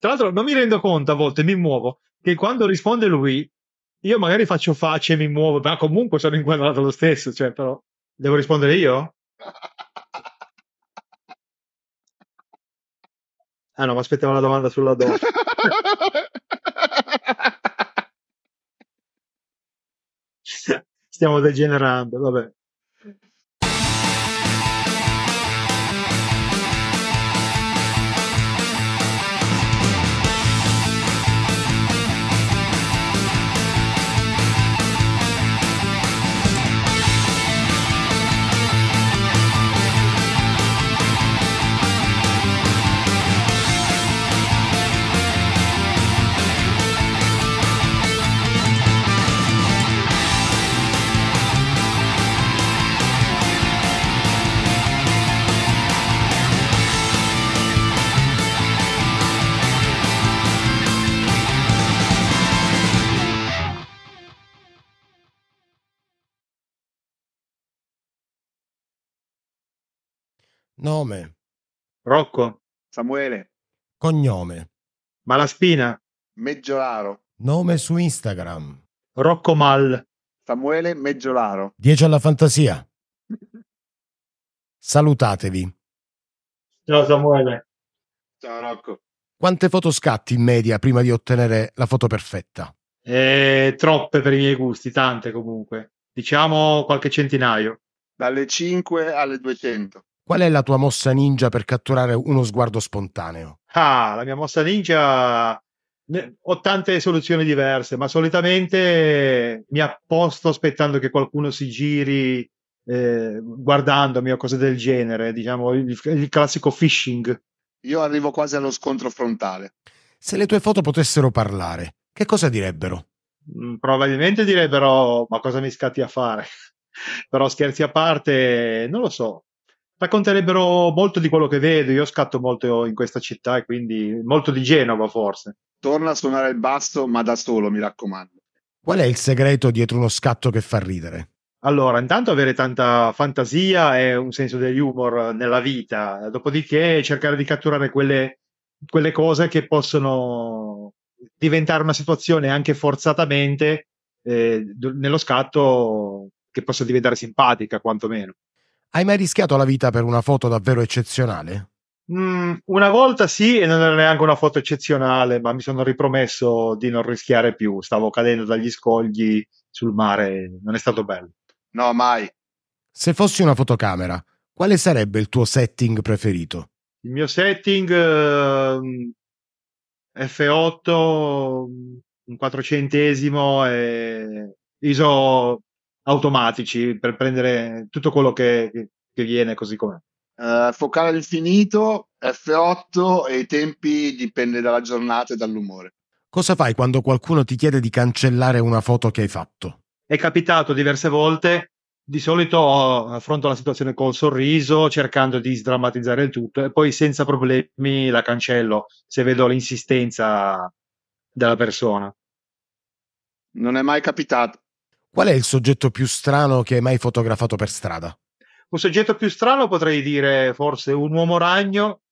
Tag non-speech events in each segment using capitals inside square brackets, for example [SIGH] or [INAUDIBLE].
Tra l'altro non mi rendo conto a volte, mi muovo, che quando risponde lui, io magari faccio facce e mi muovo, ma comunque sono inquadrato lo stesso, cioè però devo rispondere io? Ah no, ma aspettavo la domanda sulla dose. [LAUGHS] Stiamo degenerando, vabbè. Nome. Rocco. Samuele. Cognome. Malaspina. Meggiolaro. Nome su Instagram. Rocco Mal. Samuele Meggiolaro. Dieci alla fantasia. Salutatevi. Ciao Samuele. Ciao Rocco. Quante foto scatti in media prima di ottenere la foto perfetta? Eh, troppe per i miei gusti, tante comunque. Diciamo qualche centinaio. Dalle 5 alle 200. Qual è la tua mossa ninja per catturare uno sguardo spontaneo? Ah, la mia mossa ninja ho tante soluzioni diverse, ma solitamente mi apposto aspettando che qualcuno si giri eh, guardandomi o cose del genere, diciamo il, il classico phishing. Io arrivo quasi allo scontro frontale. Se le tue foto potessero parlare, che cosa direbbero? Mm, probabilmente direbbero ma cosa mi scatti a fare? [LAUGHS] Però scherzi a parte, non lo so, racconterebbero molto di quello che vedo. Io scatto molto in questa città e quindi molto di Genova forse. Torna a suonare il basso, ma da solo, mi raccomando. Qual è il segreto dietro uno scatto che fa ridere? Allora, intanto avere tanta fantasia e un senso dell'humor nella vita, dopodiché cercare di catturare quelle, quelle cose che possono diventare una situazione anche forzatamente eh, nello scatto che possa diventare simpatica, quantomeno. Hai mai rischiato la vita per una foto davvero eccezionale? Mm, una volta sì, e non era neanche una foto eccezionale, ma mi sono ripromesso di non rischiare più. Stavo cadendo dagli scogli sul mare, non è stato bello. No, mai. Se fossi una fotocamera, quale sarebbe il tuo setting preferito? Il mio setting eh, F8, un quattrocentesimo e ISO automatici per prendere tutto quello che, che viene così com'è. Uh, focale all'infinito, F8 e i tempi dipende dalla giornata e dall'umore. Cosa fai quando qualcuno ti chiede di cancellare una foto che hai fatto? È capitato diverse volte, di solito oh, affronto la situazione col sorriso, cercando di sdrammatizzare il tutto e poi senza problemi la cancello se vedo l'insistenza della persona. Non è mai capitato. Qual è il soggetto più strano che hai mai fotografato per strada? Un soggetto più strano potrei dire forse un uomo ragno,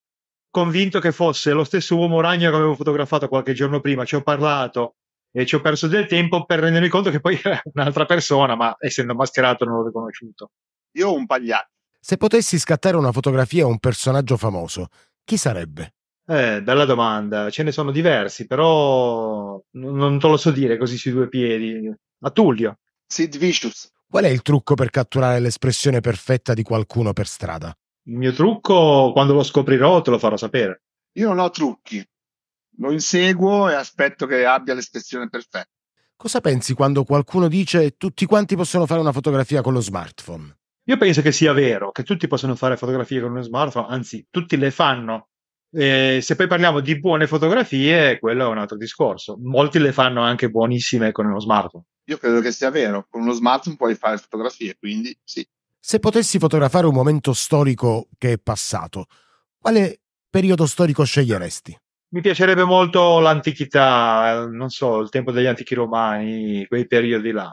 convinto che fosse lo stesso uomo ragno che avevo fotografato qualche giorno prima. Ci ho parlato e ci ho perso del tempo per rendermi conto che poi [LAUGHS] era un'altra persona, ma essendo mascherato non l'ho riconosciuto. Io ho un pagliaccio. Se potessi scattare una fotografia a un personaggio famoso, chi sarebbe? Eh, bella domanda, ce ne sono diversi, però non te lo so dire così sui due piedi. A Tullio. Sid Vicious. Qual è il trucco per catturare l'espressione perfetta di qualcuno per strada? Il mio trucco, quando lo scoprirò, te lo farò sapere. Io non ho trucchi. Lo inseguo e aspetto che abbia l'espressione perfetta. Cosa pensi quando qualcuno dice tutti quanti possono fare una fotografia con lo smartphone? Io penso che sia vero, che tutti possono fare fotografie con uno smartphone, anzi, tutti le fanno. E se poi parliamo di buone fotografie, quello è un altro discorso. Molti le fanno anche buonissime con uno smartphone. Io credo che sia vero, con uno smartphone puoi fare fotografie, quindi sì. Se potessi fotografare un momento storico che è passato, quale periodo storico sceglieresti? Mi piacerebbe molto l'antichità, non so, il tempo degli antichi romani, quei periodi là,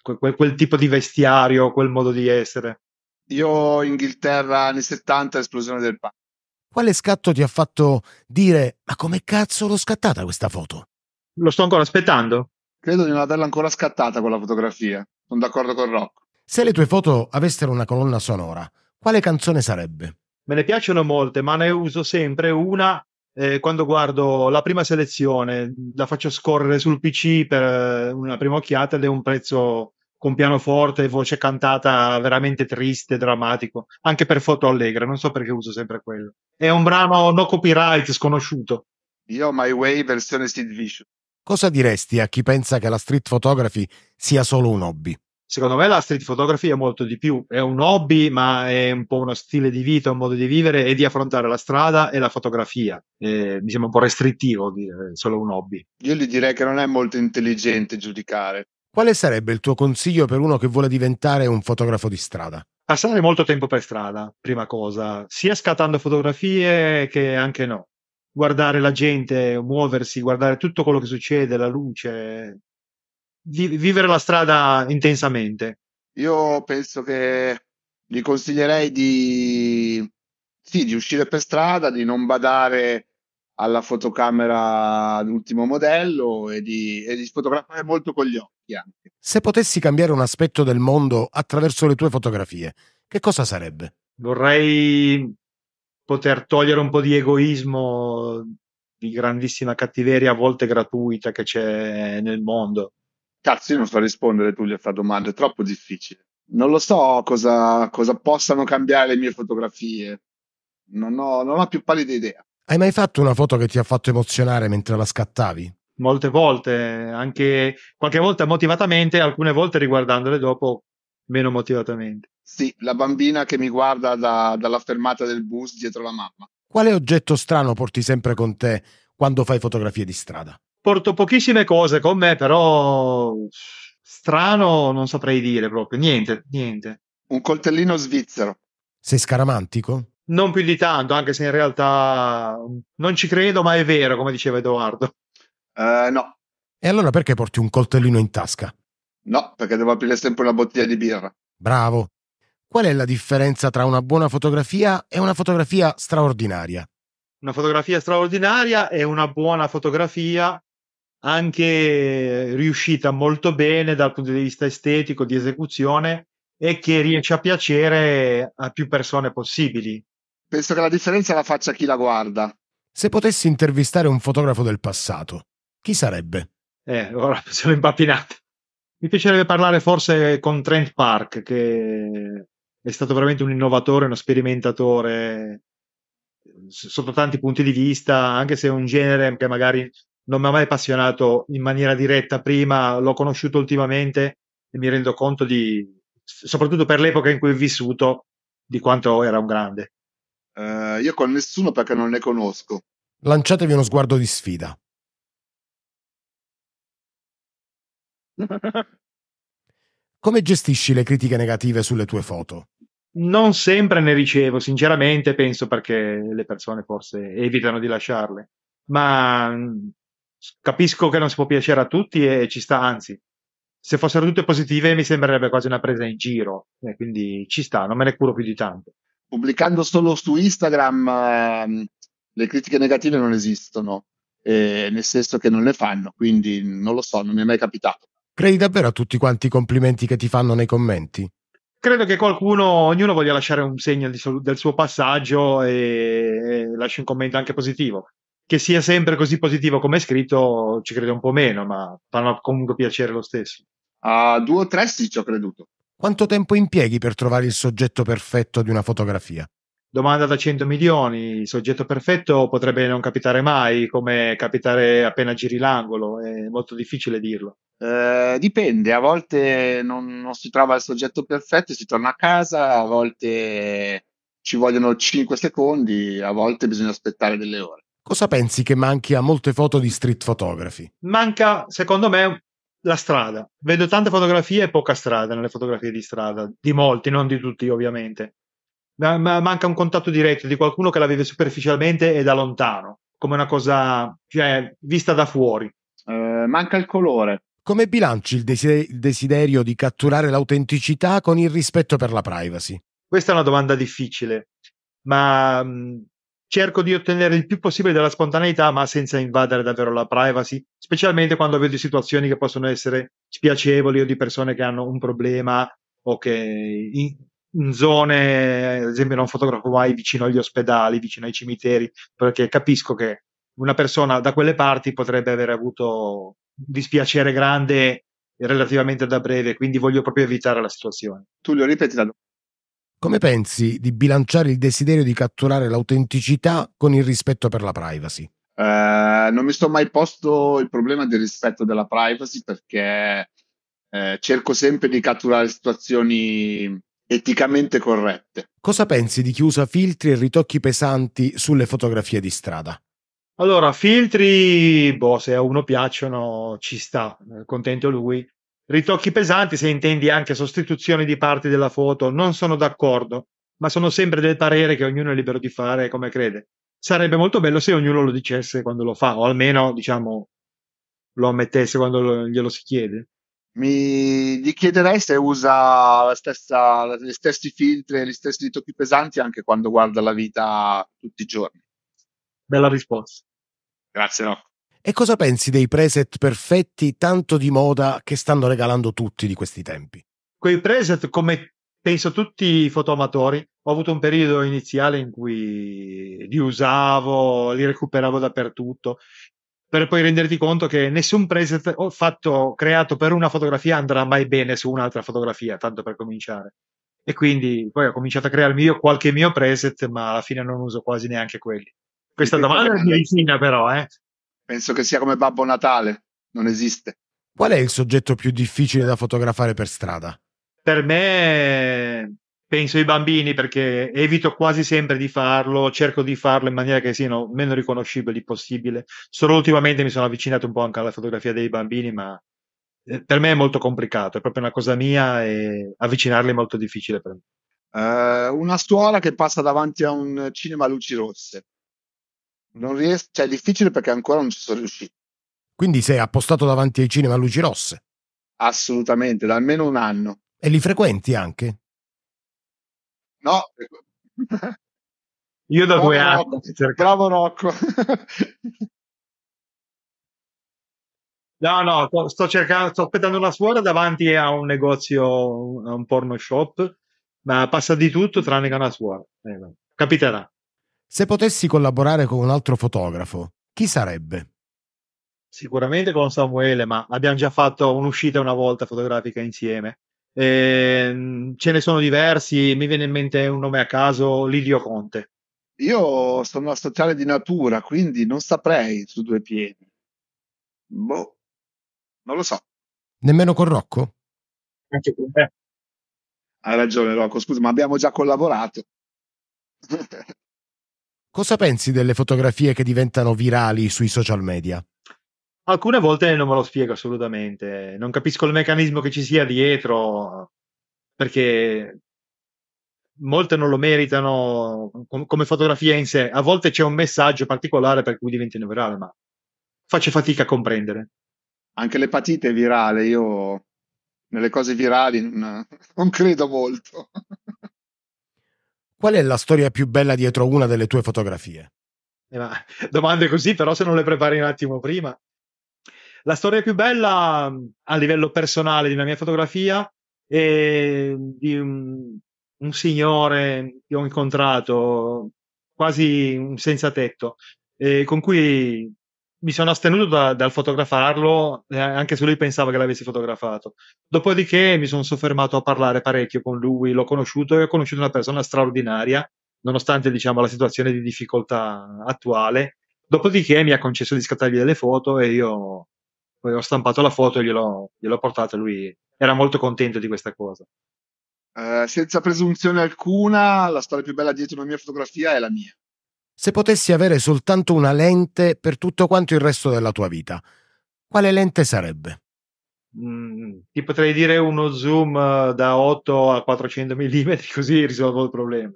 que- que- quel tipo di vestiario, quel modo di essere. Io Inghilterra anni 70, esplosione del pane. Quale scatto ti ha fatto dire ma come cazzo l'ho scattata questa foto? Lo sto ancora aspettando. Credo di non averla ancora scattata quella fotografia. Sono d'accordo con Rock. Se le tue foto avessero una colonna sonora, quale canzone sarebbe? Me ne piacciono molte, ma ne uso sempre una eh, quando guardo la prima selezione. La faccio scorrere sul PC per eh, una prima occhiata ed è un prezzo con pianoforte e voce cantata veramente triste, drammatico, anche per foto allegre, non so perché uso sempre quello. È un brano no copyright, sconosciuto. Io My Way versione Steve Vision. Cosa diresti a chi pensa che la street photography sia solo un hobby? Secondo me la street photography è molto di più, è un hobby ma è un po' uno stile di vita, un modo di vivere e di affrontare la strada e la fotografia. Eh, mi sembra un po' restrittivo dire solo un hobby. Io gli direi che non è molto intelligente giudicare. Quale sarebbe il tuo consiglio per uno che vuole diventare un fotografo di strada? Passare molto tempo per strada, prima cosa, sia scattando fotografie che anche no guardare la gente muoversi, guardare tutto quello che succede, la luce, vi- vivere la strada intensamente. Io penso che gli consiglierei di, sì, di uscire per strada, di non badare alla fotocamera d'ultimo modello e di, e di fotografare molto con gli occhi anche. Se potessi cambiare un aspetto del mondo attraverso le tue fotografie, che cosa sarebbe? Vorrei poter togliere un po' di egoismo di grandissima cattiveria a volte gratuita che c'è nel mondo. Cazzo, io non so rispondere tu a questa domanda, è troppo difficile. Non lo so cosa, cosa possano cambiare le mie fotografie. Non ho, non ho più pallida idea. Hai mai fatto una foto che ti ha fatto emozionare mentre la scattavi? Molte volte, anche qualche volta motivatamente, alcune volte riguardandole dopo meno motivatamente. Sì, la bambina che mi guarda da, dalla fermata del bus dietro la mamma. Quale oggetto strano porti sempre con te quando fai fotografie di strada? Porto pochissime cose con me, però strano non saprei dire proprio, niente, niente. Un coltellino svizzero. Sei scaramantico? Non più di tanto, anche se in realtà non ci credo, ma è vero, come diceva Edoardo. Uh, no. E allora perché porti un coltellino in tasca? No, perché devo aprire sempre una bottiglia di birra. Bravo. Qual è la differenza tra una buona fotografia e una fotografia straordinaria? Una fotografia straordinaria è una buona fotografia anche riuscita molto bene dal punto di vista estetico, di esecuzione e che riesce a piacere a più persone possibili. Penso che la differenza la faccia chi la guarda. Se potessi intervistare un fotografo del passato, chi sarebbe? Eh, ora [LAUGHS] sono impappinato. Mi piacerebbe parlare forse con Trent Park, che è stato veramente un innovatore, uno sperimentatore sotto tanti punti di vista, anche se è un genere che magari non mi ha mai appassionato in maniera diretta prima, l'ho conosciuto ultimamente e mi rendo conto di, soprattutto per l'epoca in cui ho vissuto, di quanto era un grande. Uh, io con nessuno perché non ne conosco. Lanciatevi uno sguardo di sfida. [LAUGHS] Come gestisci le critiche negative sulle tue foto? Non sempre ne ricevo, sinceramente penso perché le persone forse evitano di lasciarle, ma mm, capisco che non si può piacere a tutti e ci sta, anzi, se fossero tutte positive mi sembrerebbe quasi una presa in giro, eh, quindi ci sta, non me ne curo più di tanto. Pubblicando solo su Instagram eh, le critiche negative non esistono, eh, nel senso che non le fanno, quindi non lo so, non mi è mai capitato. Credi davvero a tutti quanti i complimenti che ti fanno nei commenti? Credo che qualcuno, ognuno voglia lasciare un segno sol- del suo passaggio e lasci un commento anche positivo. Che sia sempre così positivo come è scritto, ci credo un po' meno, ma fanno comunque piacere lo stesso. A due o tre sì, ci ho creduto. Quanto tempo impieghi per trovare il soggetto perfetto di una fotografia? domanda da 100 milioni, il soggetto perfetto potrebbe non capitare mai, come capitare appena giri l'angolo, è molto difficile dirlo. Eh, dipende, a volte non, non, si trova il soggetto perfetto, si torna a casa, a volte ci vogliono 5 secondi, a volte bisogna aspettare delle ore. Cosa pensi che manchi a molte foto di street fotografi? Manca, secondo me, la strada. Vedo tante fotografie e poca strada nelle fotografie di strada, di molti, non di tutti ovviamente manca un contatto diretto di qualcuno che la vive superficialmente e da lontano, come una cosa cioè, vista da fuori. Eh, manca il colore. Come bilanci il desiderio di catturare l'autenticità con il rispetto per la privacy? Questa è una domanda difficile, ma mh, mm, cerco di ottenere il più possibile della spontaneità, ma senza invadere davvero la privacy, specialmente quando vedo situazioni che possono essere spiacevoli o di persone che hanno un problema o che in, zone, ad esempio non fotografo mai vicino agli ospedali, vicino ai cimiteri, perché capisco che una persona da quelle parti potrebbe aver avuto dispiacere grande relativamente da breve, quindi voglio proprio evitare la situazione. Tullio, ripeti la Come pensi di bilanciare il desiderio di catturare l'autenticità con il rispetto per la privacy? Eh, non mi sto mai posto il problema del rispetto della privacy perché eh, cerco sempre di catturare situazioni eticamente corrette. Cosa pensi di chi usa filtri e ritocchi pesanti sulle fotografie di strada? Allora, filtri, boh, se a uno piacciono ci sta, eh, contento lui. Ritocchi pesanti, se intendi anche sostituzione di parti della foto, non sono d'accordo, ma sono sempre del parere che ognuno è libero di fare come crede. Sarebbe molto bello se ognuno lo dicesse quando lo fa, o almeno, diciamo, lo ammettesse quando glielo si chiede. Mi, gli chiederei se usa stessa, gli stessi filtri e gli stessi tocchi pesanti anche quando guarda la vita tutti i giorni. Bella risposta. Grazie, no. E cosa pensi dei preset perfetti tanto di moda che stanno regalando tutti di questi tempi? Quei preset, come penso tutti i fotoamatori, ho avuto un periodo iniziale in cui li usavo, li recuperavo dappertutto per poi renderti conto che nessun preset fatto, creato per una fotografia andrà mai bene su un'altra fotografia, tanto per cominciare. E quindi poi ho cominciato a crearmi io qualche mio preset, ma alla fine non uso quasi neanche quelli. Questa e domanda è vicina però, eh. Penso che sia come Babbo Natale, non esiste. Qual è il soggetto più difficile da fotografare per strada? Per me penso ai bambini perché evito quasi sempre di farlo, cerco di farlo in maniera che siano meno riconoscibili possibile. Solo ultimamente mi sono avvicinato un po' anche alla fotografia dei bambini, ma eh, per me è molto complicato, è proprio una cosa mia e avvicinarli è molto difficile per me. Uh, una scuola che passa davanti a un cinema a luci rosse. Non ries- cioè è difficile perché ancora non ci sono riuscito. Quindi sei appostato davanti ai cinema a luci rosse? Assolutamente, da almeno un anno. E li frequenti anche? No. [LAUGHS] Io da due anni. Rocco. Bravo Rocco. No, no, sto cercando, sto aspettando la suora davanti a un negozio, a un porno shop, ma passa di tutto tranne che una suora. Eh, capiterà. Se potessi collaborare con un altro fotografo, chi sarebbe? Sicuramente con Samuele, ma abbiamo già fatto un'uscita una volta fotografica insieme. Eh, ce ne sono diversi, mi viene in mente un nome a caso, Lidio Conte. Io sono una sociale di natura, quindi non saprei su due piedi. Boh, non lo so. Nemmeno con Rocco? Anche con te. Hai ragione Rocco, scusa, ma abbiamo già collaborato. [LAUGHS] Cosa pensi delle fotografie che diventano virali sui social media? alcune volte non me lo spiego assolutamente, non capisco il meccanismo che ci sia dietro, perché molte non lo meritano com- come fotografia in sé, a volte c'è un messaggio particolare per cui diventi virale, ma faccio fatica a comprendere. Anche l'epatite virale, io nelle cose virali non, non credo molto. Qual è la storia più bella dietro una delle tue fotografie? Eh, domande così, però se non le prepari un attimo prima. La storia più bella mm, a livello personale di una mia fotografia è di un, un signore che ho incontrato quasi un senza tetto, eh, con cui mi sono astenuto da, dal fotografarlo, eh, anche se lui pensava che l'avessi fotografato. Dopodiché mi sono soffermato a parlare parecchio con lui, l'ho conosciuto e ho conosciuto una persona straordinaria, nonostante diciamo, la situazione di difficoltà attuale. Dopodiché mi ha concesso di scattargli delle foto e io poi ho stampato la foto e gliel'ho, gliel'ho portata, lui era molto contento di questa cosa. Eh, senza presunzione alcuna, la storia più bella dietro una mia fotografia è la mia. Se potessi avere soltanto una lente per tutto quanto il resto della tua vita, quale lente sarebbe? Mm, ti potrei dire uno zoom eh, da 8 a 400 mm, [LAUGHS] così risolvo il problema.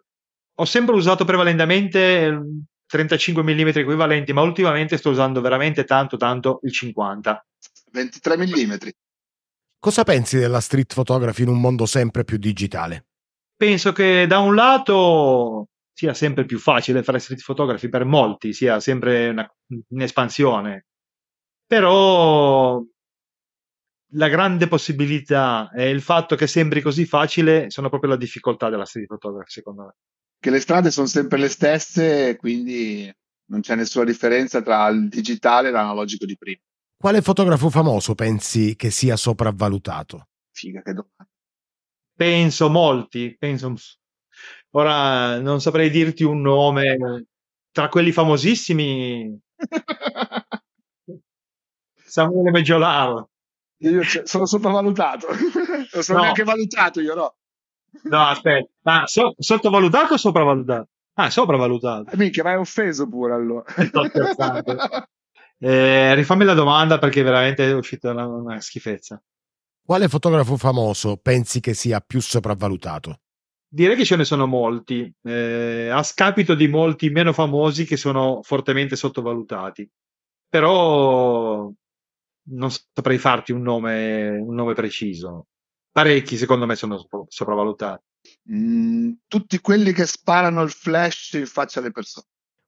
Ho sempre usato prevalentemente 35 mm equivalenti, ma ultimamente sto usando veramente tanto, tanto il 50 23 mm. Cosa pensi della street photography in un mondo sempre più digitale? Penso che da un lato sia sempre più facile fare street photography per molti, sia sempre una, in espansione, però la grande possibilità e il fatto che sembri così facile sono proprio la difficoltà della street photography, secondo me. Che le strade sono sempre le stesse, quindi non c'è nessuna differenza tra il digitale e l'analogico di prima. Quale fotografo famoso pensi che sia sopravvalutato? Figa, che domanda. Penso molti, penso... Ora non saprei dirti un nome tra quelli famosissimi. [LAUGHS] Samuele Meggiolaro. Io cioè, sono sopravvalutato, [LAUGHS] non sono no. neanche valutato io, no. No, aspetta, ah, so- sottovalutato o sopravvalutato? Ah, sopravvalutato. Minchia, ma è offeso pure allora. Sto scherzando. [LAUGHS] Eh, rifammi la domanda perché veramente è uscita una, una schifezza. Quale fotografo famoso pensi che sia più sopravvalutato? direi che ce ne sono molti, eh, a scapito di molti meno famosi che sono fortemente sottovalutati. Però non saprei farti un nome, un nome preciso. Parecchi, secondo me, sono sopravvalutati. Mm, tutti quelli che sparano il flash in faccia alle persone.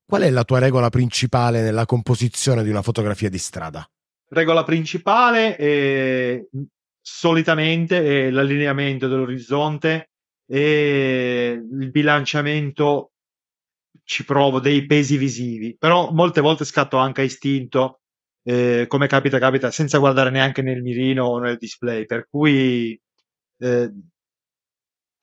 Qual è la tua regola principale nella composizione di una fotografia di strada? Regola principale è mm, solitamente è l'allineamento dell'orizzonte e il bilanciamento ci provo dei pesi visivi, però molte volte scatto anche a istinto, eh, come capita, capita, senza guardare neanche nel mirino o nel display, per cui eh,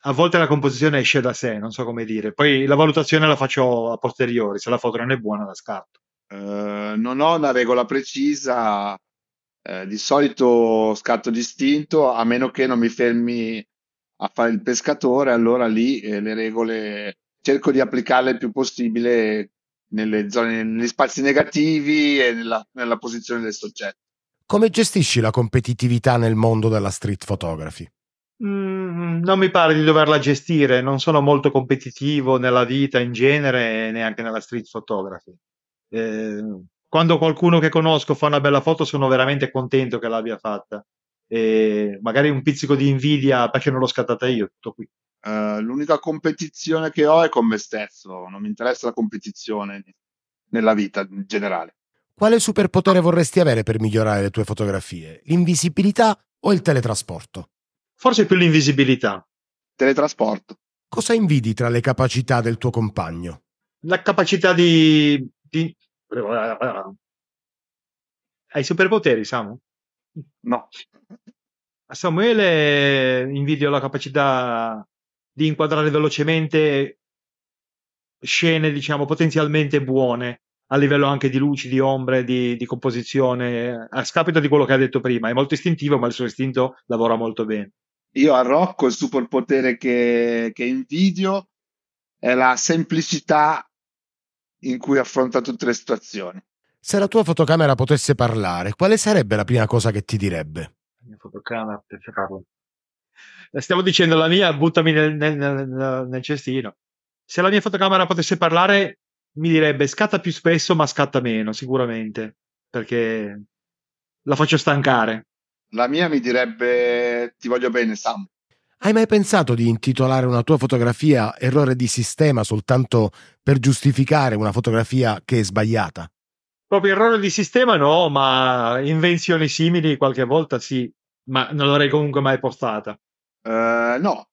a volte la composizione esce da sé, non so come dire. Poi la valutazione la faccio a posteriori, se la foto non è buona la scarto. Uh, non ho una regola precisa, uh, di solito scatto distinto, a meno che non mi fermi a fare il pescatore, allora lì eh, le regole cerco di applicarle il più possibile nelle zone, negli spazi negativi e nella, nella posizione del soggetto. Come gestisci la competitività nel mondo della street photography? Mm, non mi pare di doverla gestire, non sono molto competitivo nella vita in genere e neanche nella street photography. Eh, quando qualcuno che conosco fa una bella foto sono veramente contento che l'abbia fatta. E magari un pizzico di invidia perché non l'ho scattata io, tutto qui. Uh, l'unica competizione che ho è con me stesso, non mi interessa la competizione nella vita in generale. Quale superpotere vorresti avere per migliorare le tue fotografie? L'invisibilità o il teletrasporto? Forse più l'invisibilità. Teletrasporto. Cosa invidi tra le capacità del tuo compagno? La capacità di... di... Hai superpoteri, Samu? No. A Samuele invidio la capacità di inquadrare velocemente scene, diciamo, potenzialmente buone a livello anche di luci, di ombre, di, di, composizione, a scapito di quello che ha detto prima. È molto istintivo, ma il suo istinto lavora molto bene. Io a Rocco il superpotere che, che invidio è la semplicità in cui affronta tutte le situazioni. Se la tua fotocamera potesse parlare, quale sarebbe la prima cosa che ti direbbe? La mia fotocamera, cavolo. Eh, Stiamo dicendo la mia, buttami nel, nel, nel, nel cestino. Se la mia fotocamera potesse parlare, mi direbbe scatta più spesso, ma scatta meno, sicuramente, perché la faccio stancare. La mia mi direbbe ti voglio bene Sam. Hai mai pensato di intitolare una tua fotografia errore di sistema soltanto per giustificare una fotografia che è sbagliata? Proprio errore di sistema no, ma invenzioni simili qualche volta sì, ma non l'avrei comunque mai portata. Uh, no,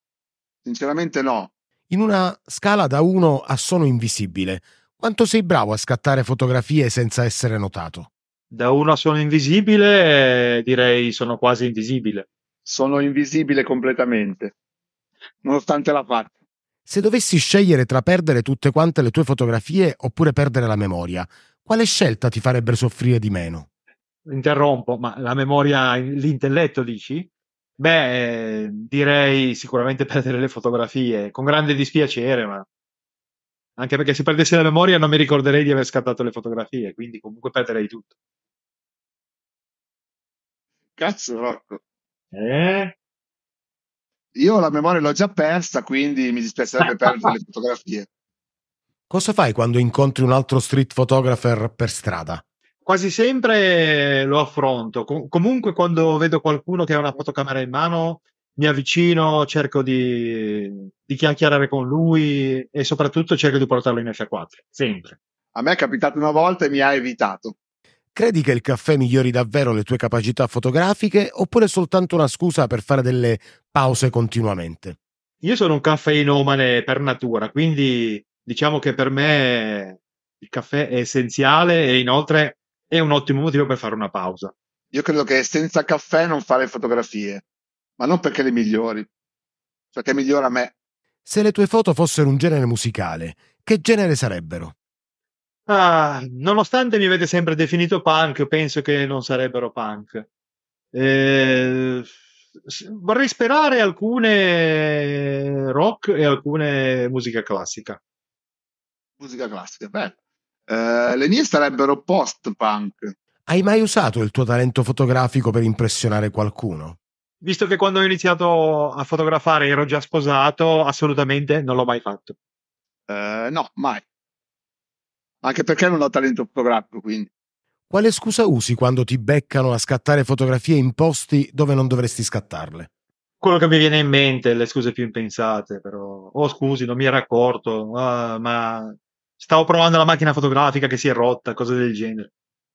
sinceramente no. In una scala da 1 a sono invisibile, quanto sei bravo a scattare fotografie senza essere notato? Da uno sono invisibile, eh, direi sono quasi invisibile. Sono invisibile completamente, nonostante la faccia. Se dovessi scegliere tra perdere tutte quante le tue fotografie oppure perdere la memoria, quale scelta ti farebbe soffrire di meno? Interrompo, ma la memoria, l'intelletto dici? Beh, eh, direi sicuramente [LAUGHS] perdere le fotografie, con grande dispiacere, ma anche perché se perdessi la memoria non mi ricorderei di aver scattato le fotografie, quindi comunque perderei tutto. Cazzo, Rocco. Eh? Io la memoria l'ho già persa, quindi mi dispiacerebbe perdere le fotografie. Cosa fai quando incontri un altro street photographer per strada? Quasi sempre lo affronto. Com- comunque, quando vedo qualcuno che ha una fotocamera in mano, mi avvicino, cerco di, di chiacchierare con lui e soprattutto cerco di portarlo in F4, sempre. A me è capitato una volta e mi ha evitato. Credi che il caffè migliori davvero le tue capacità fotografiche oppure è soltanto una scusa per fare delle pause continuamente? Io sono un caffeinomane per natura, quindi diciamo che per me il caffè è essenziale e inoltre è un ottimo motivo per fare una pausa. Io credo che senza caffè non fare fotografie ma non perché le migliori, cioè perché migliora me. Se le tue foto fossero un genere musicale, che genere sarebbero? Ah, nonostante mi avete sempre definito punk, penso che non sarebbero punk. Eh, vorrei sperare alcune rock e alcune musica classica. Musica classica, beh. Eh, le mie sarebbero post-punk. Hai mai usato il tuo talento fotografico per impressionare qualcuno? visto che quando ho iniziato a fotografare ero già sposato, assolutamente non l'ho mai fatto. Eh, no, mai. Anche perché non ho talento fotografico, quindi. Quale scusa usi quando ti beccano a scattare fotografie in posti dove non dovresti scattarle? Quello che mi viene in mente, le scuse più impensate, però. Oh, scusi, non mi ero accorto, uh, ma stavo provando la macchina fotografica che si è rotta, cose del genere.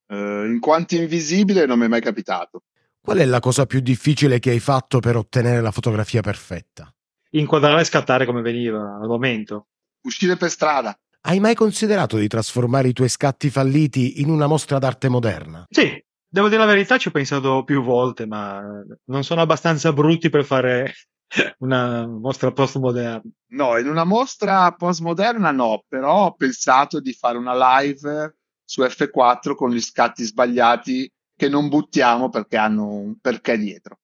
Uh, in quanto invisibile non mi è mai capitato. Qual è la cosa più difficile che hai fatto per ottenere la fotografia perfetta? Inquadrare e scattare come veniva al momento. Uscire per strada. Hai mai considerato di trasformare i tuoi scatti falliti in una mostra d'arte moderna? Sì, devo dire la verità, ci ho pensato più volte, ma non sono abbastanza brutti per fare [LAUGHS] una mostra postmoderna. No, in una mostra postmoderna no, però ho pensato di fare una live su F4 con gli scatti sbagliati che non buttiamo perché hanno un perché dietro.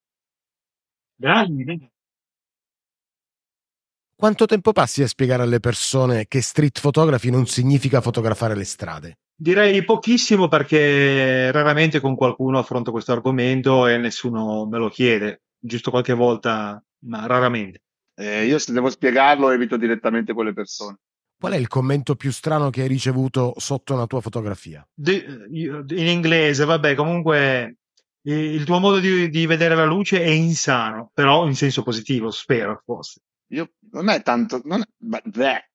Grande. Quanto tempo passi a spiegare alle persone che street photography non significa fotografare le strade? Direi pochissimo perché raramente con qualcuno affronto questo argomento e nessuno me lo chiede, giusto qualche volta, ma raramente. Eh, io se devo spiegarlo evito direttamente quelle persone. Qual è il commento più strano che hai ricevuto sotto una tua fotografia? In inglese, vabbè, comunque il tuo modo di, di vedere la luce è insano, però in senso positivo, spero forse. Io, non è tanto, non è, beh,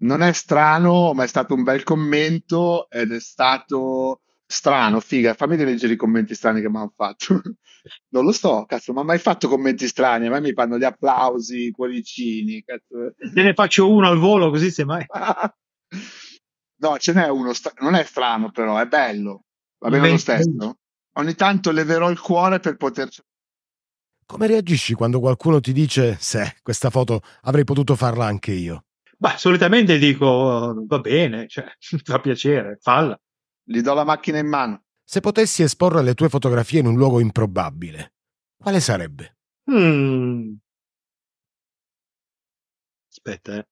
non è strano, ma è stato un bel commento ed è stato Strano, figa, fammi leggere i commenti strani che mi hanno fatto. [LAUGHS] non lo so, cazzo, ma mai fatto commenti strani, a me mi fanno gli applausi, i cuoricini, cazzo. Te ne faccio uno al volo, così semmai. [LAUGHS] no, ce n'è uno, stra- non è strano però, è bello. Va bene lo stesso? Ogni tanto leverò il cuore per poterci... Come reagisci quando qualcuno ti dice, se questa foto avrei potuto farla anche io? Beh, solitamente dico, va bene, cioè, [LAUGHS] fa piacere, falla gli do la macchina in mano. Se potessi esporre le tue fotografie in un luogo improbabile, quale sarebbe? Mm. Aspetta, eh.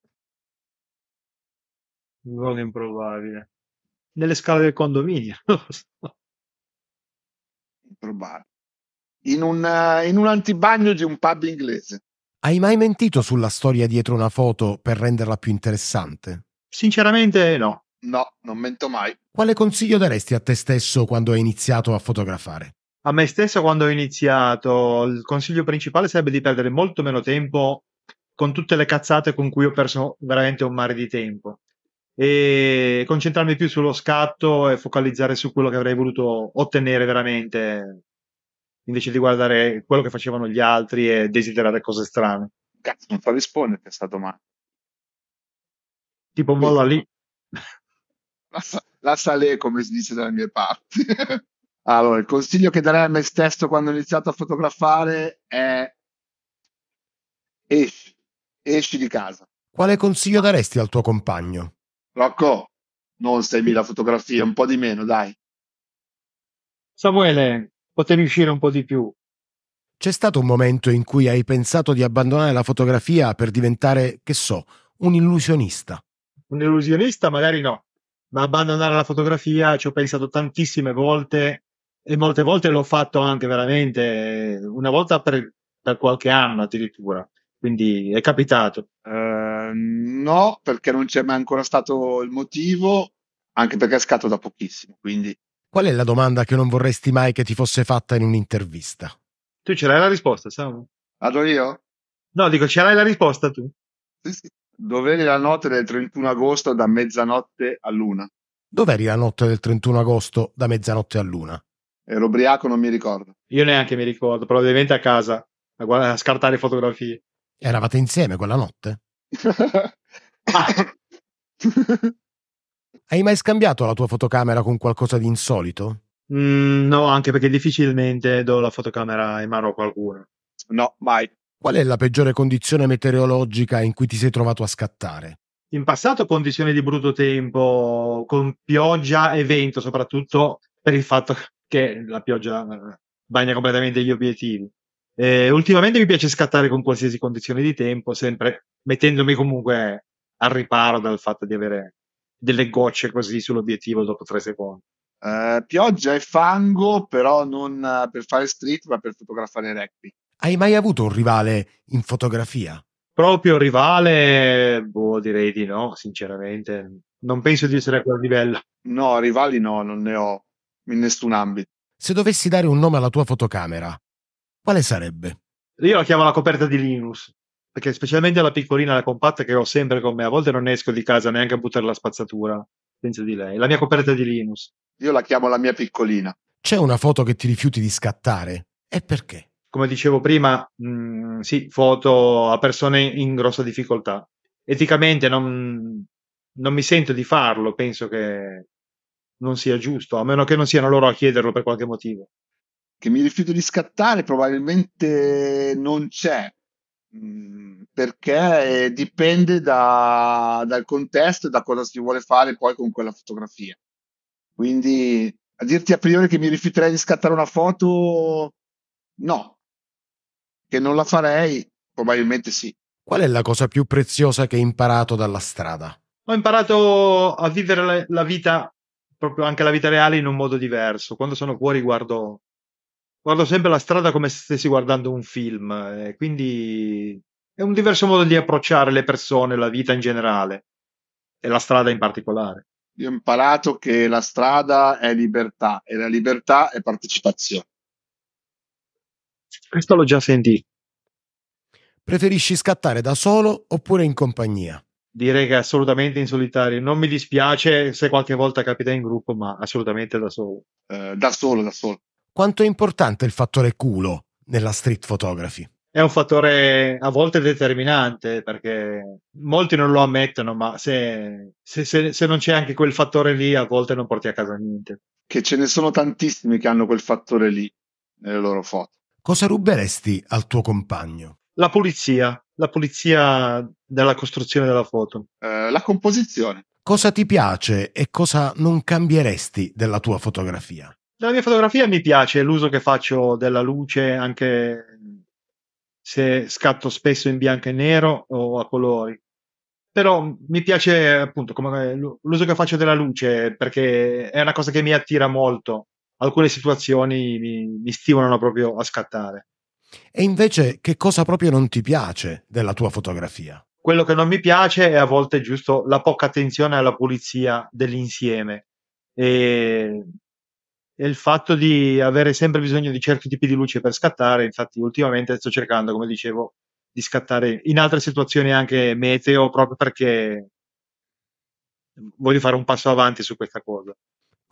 Un luogo improbabile. Nelle scale del condominio. [LAUGHS] improbabile. In un, eh, in un antibagno di un pub inglese. Hai mai mentito sulla storia dietro una foto per renderla più interessante? Sinceramente no. No, non mento mai. Quale consiglio daresti a te stesso quando hai iniziato a fotografare? A me stesso quando ho iniziato, il consiglio principale sarebbe di perdere molto meno tempo con tutte le cazzate con cui ho perso veramente un mare di tempo e concentrarmi più sullo scatto e focalizzare su quello che avrei voluto ottenere veramente invece di guardare quello che facevano gli altri e desiderare cose strane. Cazzo, non fa risponderti a sta domanda. Tipo molla lì. [LAUGHS] la, la salè, come si dice dalle mie parti. [LAUGHS] allora, il consiglio che darei a me stesso quando ho iniziato a fotografare è esci, esci di casa. Quale consiglio daresti al tuo compagno? Rocco, non 6.000 fotografie, un po' di meno, dai. Samuele, potevi uscire un po' di più. C'è stato un momento in cui hai pensato di abbandonare la fotografia per diventare, che so, un illusionista? Un illusionista magari no, ma abbandonare la fotografia ci ho pensato tantissime volte e molte volte l'ho fatto anche veramente, eh, una volta per, per qualche anno addirittura, quindi è capitato. Uh, no, perché non c'è mai ancora stato il motivo, anche perché è scato da pochissimo, quindi... Qual è la domanda che non vorresti mai che ti fosse fatta in un'intervista? Tu ce l'hai la risposta, Samu? Vado io? No, dico, ce l'hai la risposta tu? Sì, sì. Dov'eri la notte del 31 agosto da mezzanotte a luna? Dov'eri la notte del 31 agosto da mezzanotte a luna? Ero ubriaco, non mi ricordo. Io neanche mi ricordo, probabilmente a casa, a, guard- a scartare fotografie. Eravate insieme quella notte? ah. [LAUGHS] Hai mai scambiato la tua fotocamera con qualcosa di insolito? Mm, no, anche perché difficilmente do la fotocamera in mano a qualcuno. No, mai. Qual è la peggiore condizione meteorologica in cui ti sei trovato a scattare? In passato condizioni di brutto tempo, con pioggia e vento, soprattutto per il fatto che la pioggia eh, bagna completamente gli obiettivi. Eh, ultimamente mi piace scattare con qualsiasi condizione di tempo, sempre mettendomi comunque al riparo dal fatto di avere delle gocce così sull'obiettivo dopo tre secondi. Eh, pioggia e fango, però non eh, per fare street, ma per fotografare rugby. Hai mai avuto un rivale in fotografia? Proprio rivale, boh, direi di no, sinceramente. Non penso di essere a quel livello. No, rivali no, non ne ho in nessun ambito. Se dovessi dare un nome alla tua fotocamera, quale sarebbe? Io la chiamo la coperta di Linus, perché specialmente la piccolina, la compatta che ho sempre con me, a volte non esco di casa neanche a buttare la spazzatura senza di lei. La mia coperta di Linus. Io la chiamo la mia piccolina. C'è una foto che ti rifiuti di scattare? E perché? come dicevo prima, mh, mm, sì, foto a persone in grossa difficoltà. Eticamente non, non mi sento di farlo, penso che non sia giusto, a meno che non siano loro a chiederlo per qualche motivo. Che mi rifiuto di scattare probabilmente non c'è, mm, perché dipende da, dal contesto e da cosa si vuole fare poi con quella fotografia. Quindi a dirti a priori che mi rifiuterei di scattare una foto, no, che non la farei, probabilmente sì. Qual è la cosa più preziosa che hai imparato dalla strada? Ho imparato a vivere la vita, proprio anche la vita reale, in un modo diverso. Quando sono fuori guardo, guardo sempre la strada come se stessi guardando un film, eh, quindi è un diverso modo di approcciare le persone, la vita in generale e la strada in particolare. Io ho imparato che la strada è libertà e la libertà è partecipazione. Questo l'ho già sentito. Preferisci scattare da solo oppure in compagnia? Direi che assolutamente in solitario. Non mi dispiace se qualche volta capita in gruppo, ma assolutamente da solo. Eh, da solo, da solo. Quanto è importante il fattore culo nella street photography? È un fattore a volte determinante perché molti non lo ammettono, ma se, se, se, se non c'è anche quel fattore lì, a volte non porti a casa niente. Che ce ne sono tantissimi che hanno quel fattore lì nelle loro foto cosa ruberesti al tuo compagno? La pulizia, la pulizia della costruzione della foto. Eh, la composizione. Cosa ti piace e cosa non cambieresti della tua fotografia? Della mia fotografia mi piace l'uso che faccio della luce, anche se scatto spesso in bianco e nero o a colori. Però mi piace appunto eh, l'uso che faccio della luce perché è una cosa che mi attira molto alcune situazioni mi, mi stimolano proprio a scattare. E invece che cosa proprio non ti piace della tua fotografia? Quello che non mi piace è a volte giusto la poca attenzione alla pulizia dell'insieme e, e il fatto di avere sempre bisogno di certi tipi di luce per scattare. Infatti, ultimamente sto cercando, come dicevo, di scattare in altre situazioni anche meteo proprio perché voglio fare un passo avanti su questa cosa.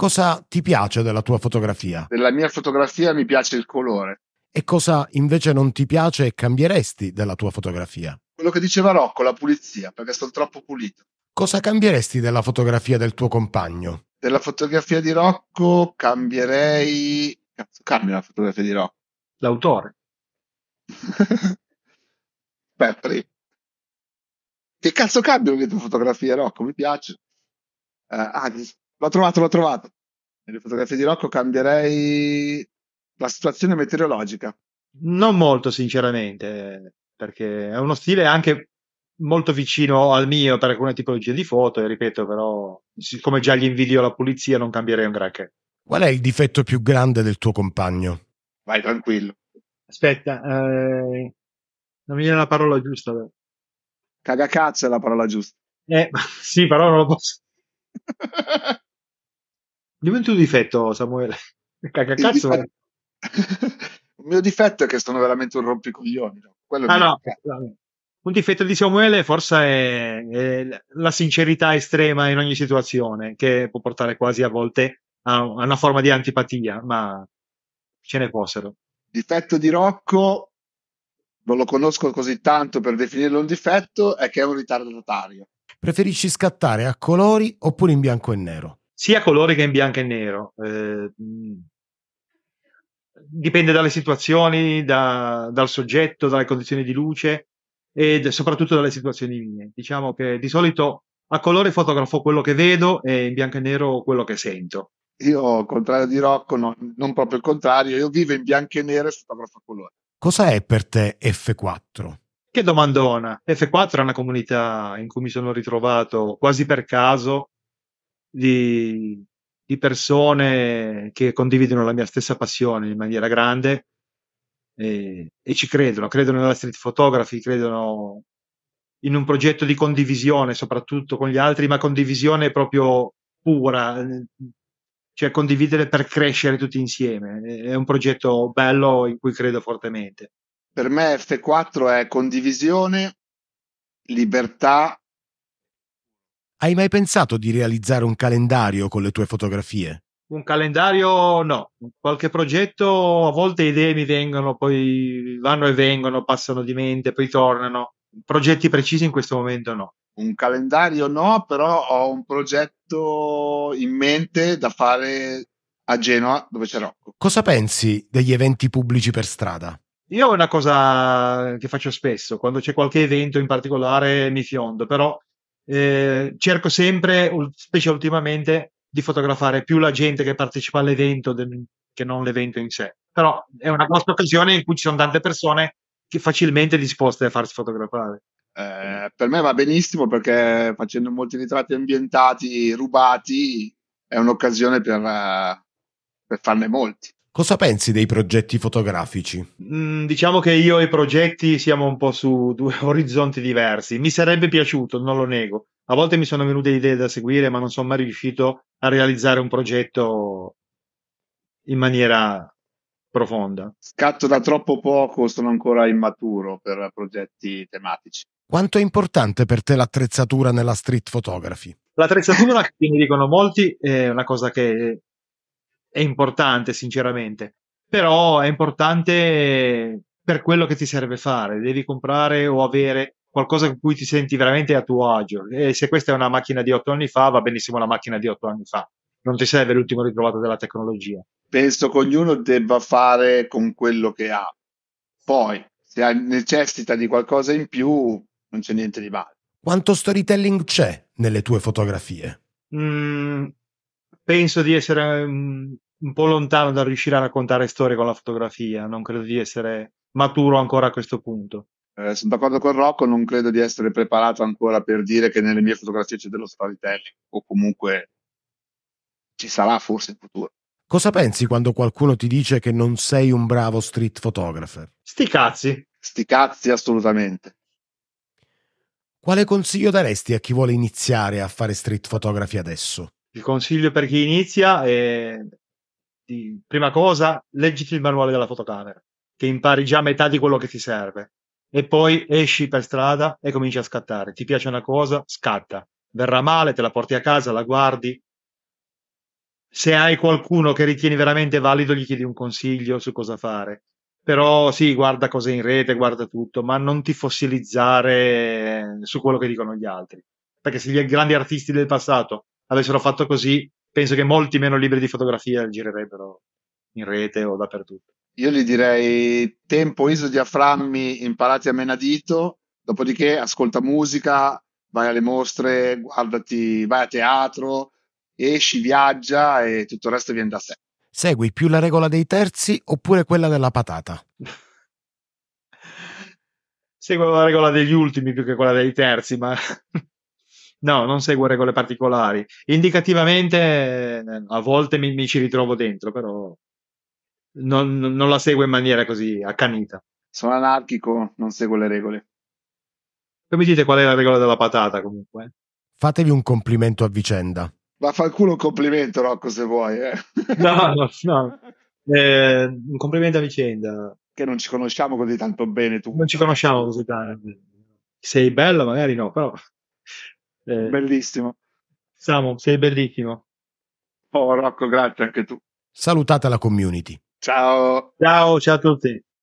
Cosa ti piace della tua fotografia? Della mia fotografia mi piace il colore. E cosa invece non ti piace e cambieresti della tua fotografia? Quello che diceva Rocco, la pulizia, perché sono troppo pulito. Cosa cambieresti della fotografia del tuo compagno? Della fotografia di Rocco cambierei... Cazzo, cambia la fotografia di Rocco. L'autore. Peppri. [LAUGHS] Che cazzo cambio la tua fotografia, Rocco? Mi piace. Uh, anzi, L'ho trovato, l'ho trovato. Nelle fotografie di Rocco cambierei la situazione meteorologica. Non molto, sinceramente, perché è uno stile anche molto vicino al mio per alcune tipologie di foto, e ripeto, però, siccome già gli invidio la pulizia, non cambierei un granché. Qual è il difetto più grande del tuo compagno? Vai tranquillo. Aspetta, eh, non mi viene la parola giusta. Beh. Cagacazzo è la parola giusta. Eh, [LAUGHS] sì, però non lo posso. [LAUGHS] Dimmi tu difetto, Samuele. [LAUGHS] Cacacazzo. Il, [LAUGHS] il mio difetto è che sono veramente un rompicoglioni. Quello ah, no, Un difetto di Samuele forse è, è, la sincerità estrema in ogni situazione, che può portare quasi a volte a, una forma di antipatia, ma ce ne fossero. Difetto di Rocco, non lo conosco così tanto per definirlo un difetto, è che è un ritardatario. Preferisci scattare a colori oppure in bianco e nero? sia colore che in bianco e nero. Eh, dipende dalle situazioni, da, dal soggetto, dalle condizioni di luce e soprattutto dalle situazioni mie. Diciamo che di solito a colore fotografo quello che vedo e in bianco e nero quello che sento. Io, al contrario di Rocco, no, non proprio il contrario, io vivo in bianco e nero e fotografo a colore. Cosa è per te F4? Che domandona! F4 è una comunità in cui mi sono ritrovato quasi per caso di, di persone che condividono la mia stessa passione in maniera grande e, e ci credono, credono nella street photography, credono in un progetto di condivisione soprattutto con gli altri, ma condivisione proprio pura, cioè condividere per crescere tutti insieme. È un progetto bello in cui credo fortemente. Per me F4 è condivisione, libertà hai mai pensato di realizzare un calendario con le tue fotografie? Un calendario no, qualche progetto, a volte idee mi vengono, poi vanno e vengono, passano di mente, poi tornano. Progetti precisi in questo momento no. Un calendario no, però ho un progetto in mente da fare a Genoa dove c'è Rocco. Cosa pensi degli eventi pubblici per strada? Io è una cosa che faccio spesso, quando c'è qualche evento in particolare mi fiondo, però eh, cerco sempre, specie ultimamente, di fotografare più la gente che partecipa all'evento del, che non l'evento in sé. Però è una grossa occasione in cui ci sono tante persone che facilmente disposte a farsi fotografare. Eh, per me va benissimo perché facendo molti ritratti ambientati, rubati, è un'occasione per, per farne molti. Cosa pensi dei progetti fotografici? Mm, diciamo che io e i progetti siamo un po' su due [LAUGHS] orizzonti diversi. Mi sarebbe piaciuto, non lo nego. A volte mi sono venute idee da seguire, ma non sono mai riuscito a realizzare un progetto in maniera profonda. Scatto da troppo poco, sono ancora immaturo per progetti tematici. Quanto è importante per te l'attrezzatura nella street photography? L'attrezzatura, [LAUGHS] che mi dicono molti, è una cosa che è importante, sinceramente. Però è importante per quello che ti serve fare. Devi comprare o avere qualcosa con cui ti senti veramente a tuo agio. E se questa è una macchina di otto anni fa, va benissimo la macchina di otto anni fa. Non ti serve l'ultimo ritrovato della tecnologia. Penso che ognuno debba fare con quello che ha. Poi, se necessita di qualcosa in più, non c'è niente di male. Quanto storytelling c'è nelle tue fotografie? Mm, penso di essere um, un po' lontano da riuscire a raccontare storie con la fotografia, non credo di essere maturo ancora a questo punto. Eh, sono d'accordo con Rocco, non credo di essere preparato ancora per dire che nelle mie fotografie c'è dello storytelling o comunque ci sarà forse in futuro. Cosa pensi quando qualcuno ti dice che non sei un bravo street photographer? Sti cazzi. Sti cazzi assolutamente. Quale consiglio daresti a chi vuole iniziare a fare street photography adesso? Il consiglio per chi inizia è ti, prima cosa, leggiti il manuale della fotocamera, che impari già metà di quello che ti serve. E poi esci per strada e cominci a scattare. Ti piace una cosa, scatta. Verrà male, te la porti a casa, la guardi. Se hai qualcuno che ritieni veramente valido, gli chiedi un consiglio su cosa fare. Però sì, guarda cose in rete, guarda tutto, ma non ti fossilizzare su quello che dicono gli altri. Perché se gli grandi artisti del passato avessero fatto così, penso che molti meno libri di fotografia girerebbero in rete o dappertutto. Io gli direi tempo, ISO, diaframmi, imparati a menadito, dopodiché ascolta musica, vai alle mostre, guardati, vai a teatro, esci, viaggia e tutto il resto viene da sé. Segui più la regola dei terzi oppure quella della patata? [LAUGHS] Seguo la regola degli ultimi più che quella dei terzi, ma No, non seguo regole particolari. Indicativamente eh, a volte mi, mi ci ritrovo dentro, però non, non, la seguo in maniera così accanita. Sono anarchico, non seguo le regole. Poi mi dite qual è la regola della patata comunque. Eh. Fatevi un complimento a vicenda. Ma fa alcuno un complimento, Rocco, se vuoi. Eh. No, no, no. Eh, un complimento a vicenda. Che non ci conosciamo così tanto bene tu. Non ci conosciamo così tanto. Sei bello, magari no, però eh, bellissimo. Samu, sei bellissimo. Oh Rocco, grazie anche tu. Salutate la community. Ciao. Ciao, ciao a tutti.